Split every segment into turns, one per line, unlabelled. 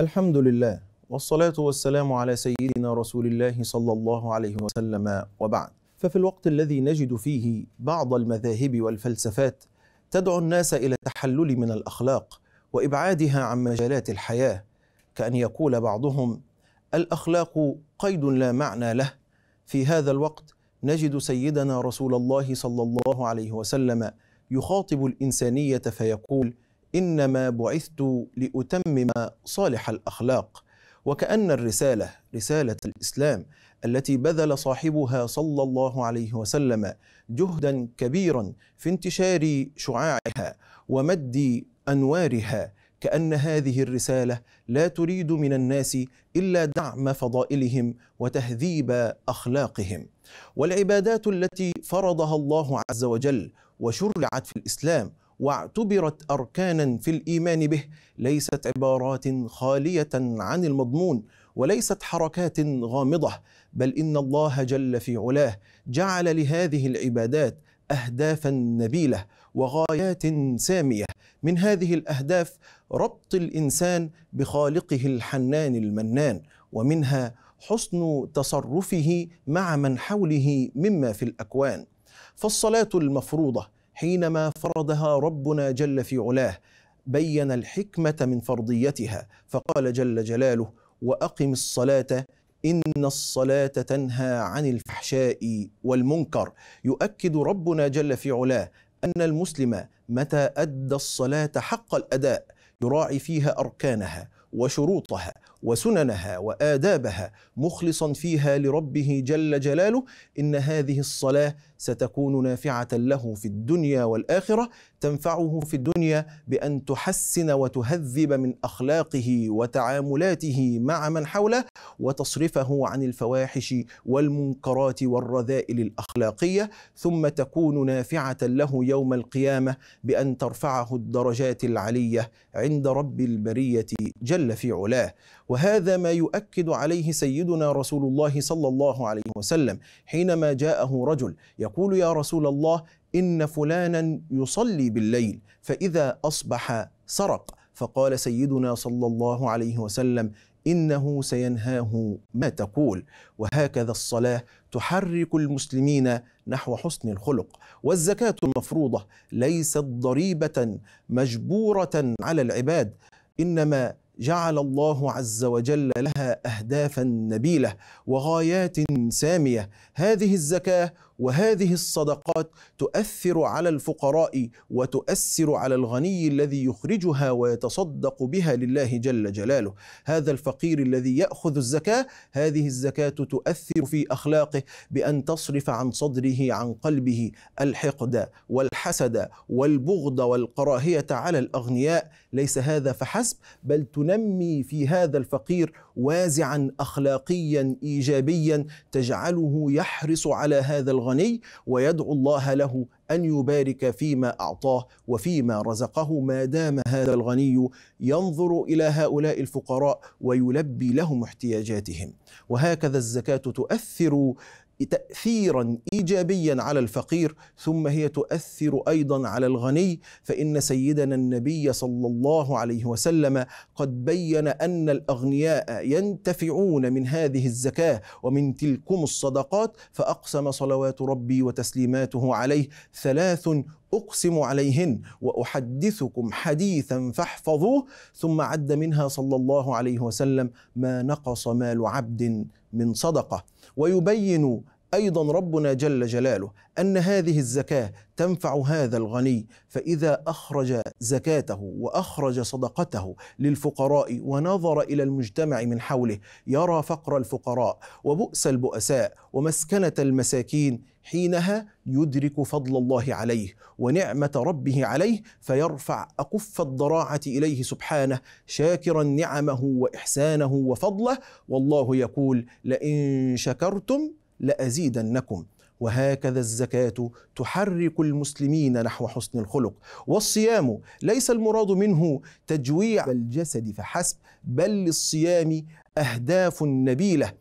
الحمد لله والصلاة والسلام على سيدنا رسول الله صلى الله عليه وسلم وبعد ففي الوقت الذي نجد فيه بعض المذاهب والفلسفات تدعو الناس إلى التحلل من الأخلاق وإبعادها عن مجالات الحياة كأن يقول بعضهم الأخلاق قيد لا معنى له في هذا الوقت نجد سيدنا رسول الله صلى الله عليه وسلم يخاطب الإنسانية فيقول انما بعثت لاتمم صالح الاخلاق وكان الرساله رساله الاسلام التي بذل صاحبها صلى الله عليه وسلم جهدا كبيرا في انتشار شعاعها ومد انوارها كان هذه الرساله لا تريد من الناس الا دعم فضائلهم وتهذيب اخلاقهم والعبادات التي فرضها الله عز وجل وشرعت في الاسلام واعتبرت اركانا في الايمان به ليست عبارات خاليه عن المضمون وليست حركات غامضه بل ان الله جل في علاه جعل لهذه العبادات اهدافا نبيله وغايات ساميه من هذه الاهداف ربط الانسان بخالقه الحنان المنان ومنها حسن تصرفه مع من حوله مما في الاكوان فالصلاه المفروضه حينما فرضها ربنا جل في علاه بين الحكمه من فرضيتها فقال جل جلاله واقم الصلاه ان الصلاه تنهى عن الفحشاء والمنكر يؤكد ربنا جل في علاه ان المسلم متى ادى الصلاه حق الاداء يراعي فيها اركانها وشروطها وسننها وادابها مخلصا فيها لربه جل جلاله ان هذه الصلاه ستكون نافعه له في الدنيا والاخره تنفعه في الدنيا بان تحسن وتهذب من اخلاقه وتعاملاته مع من حوله وتصرفه عن الفواحش والمنكرات والرذائل الاخلاقيه ثم تكون نافعه له يوم القيامه بان ترفعه الدرجات العليه عند رب البريه جل في علاه وهذا ما يؤكد عليه سيدنا رسول الله صلى الله عليه وسلم حينما جاءه رجل يقول يا رسول الله ان فلانا يصلي بالليل فاذا اصبح سرق فقال سيدنا صلى الله عليه وسلم انه سينهاه ما تقول وهكذا الصلاه تحرك المسلمين نحو حسن الخلق والزكاه المفروضه ليست ضريبه مجبوره على العباد انما جعل الله عز وجل لها اهدافا نبيله وغايات ساميه هذه الزكاه وهذه الصدقات تؤثر على الفقراء وتؤثر على الغني الذي يخرجها ويتصدق بها لله جل جلاله هذا الفقير الذي ياخذ الزكاه هذه الزكاه تؤثر في اخلاقه بان تصرف عن صدره عن قلبه الحقد والحسد والبغض والكراهيه على الاغنياء ليس هذا فحسب بل تنمي في هذا الفقير وازعا اخلاقيا ايجابيا تجعله يحرص على هذا الغني ويدعو الله له ان يبارك فيما اعطاه وفيما رزقه ما دام هذا الغني ينظر الى هؤلاء الفقراء ويلبي لهم احتياجاتهم وهكذا الزكاه تؤثر تاثيرا ايجابيا على الفقير ثم هي تؤثر ايضا على الغني فان سيدنا النبي صلى الله عليه وسلم قد بين ان الاغنياء ينتفعون من هذه الزكاه ومن تلكم الصدقات فاقسم صلوات ربي وتسليماته عليه ثلاث اقسم عليهن واحدثكم حديثا فاحفظوه ثم عد منها صلى الله عليه وسلم ما نقص مال عبد من صدقه ويبين ايضا ربنا جل جلاله ان هذه الزكاه تنفع هذا الغني فاذا اخرج زكاته واخرج صدقته للفقراء ونظر الى المجتمع من حوله يرى فقر الفقراء وبؤس البؤساء ومسكنه المساكين حينها يدرك فضل الله عليه ونعمه ربه عليه فيرفع اكف الضراعه اليه سبحانه شاكرا نعمه واحسانه وفضله والله يقول لئن شكرتم لأزيدنكم وهكذا الزكاة تحرك المسلمين نحو حسن الخلق، والصيام ليس المراد منه تجويع الجسد فحسب، بل للصيام أهداف نبيلة،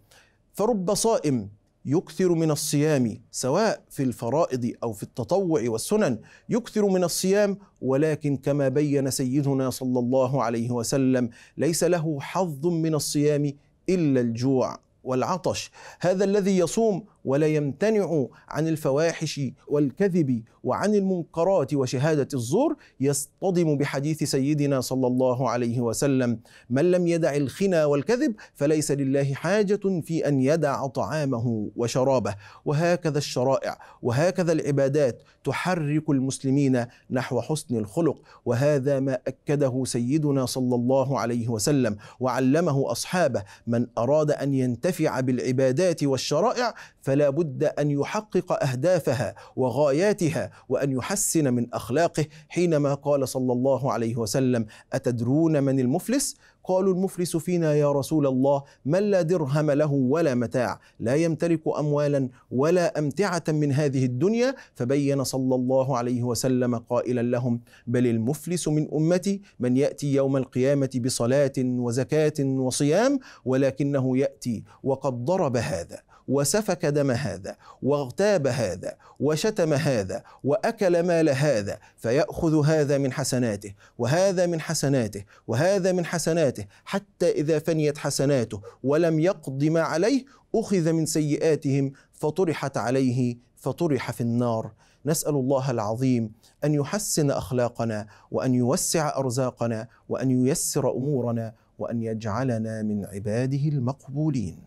فرب صائم يكثر من الصيام سواء في الفرائض او في التطوع والسنن يكثر من الصيام ولكن كما بين سيدنا صلى الله عليه وسلم ليس له حظ من الصيام الا الجوع والعطش هذا الذي يصوم ولا يمتنع عن الفواحش والكذب وعن المنكرات وشهادة الزور يصطدم بحديث سيدنا صلى الله عليه وسلم من لم يدع الخنى والكذب فليس لله حاجة في أن يدع طعامه وشرابه وهكذا الشرائع وهكذا العبادات تحرك المسلمين نحو حسن الخلق وهذا ما أكده سيدنا صلى الله عليه وسلم وعلمه أصحابه من أراد أن ينتفع بالعبادات والشرائع فلا فلا بد ان يحقق اهدافها وغاياتها وان يحسن من اخلاقه حينما قال صلى الله عليه وسلم اتدرون من المفلس قالوا المفلس فينا يا رسول الله من لا درهم له ولا متاع لا يمتلك اموالا ولا امتعه من هذه الدنيا فبين صلى الله عليه وسلم قائلا لهم بل المفلس من امتي من ياتي يوم القيامه بصلاه وزكاه وصيام ولكنه ياتي وقد ضرب هذا وسفك دم هذا واغتاب هذا وشتم هذا واكل مال هذا فياخذ هذا من حسناته وهذا من حسناته وهذا من حسناته حتى اذا فنيت حسناته ولم يقض ما عليه اخذ من سيئاتهم فطرحت عليه فطرح في النار نسال الله العظيم ان يحسن اخلاقنا وان يوسع ارزاقنا وان ييسر امورنا وان يجعلنا من عباده المقبولين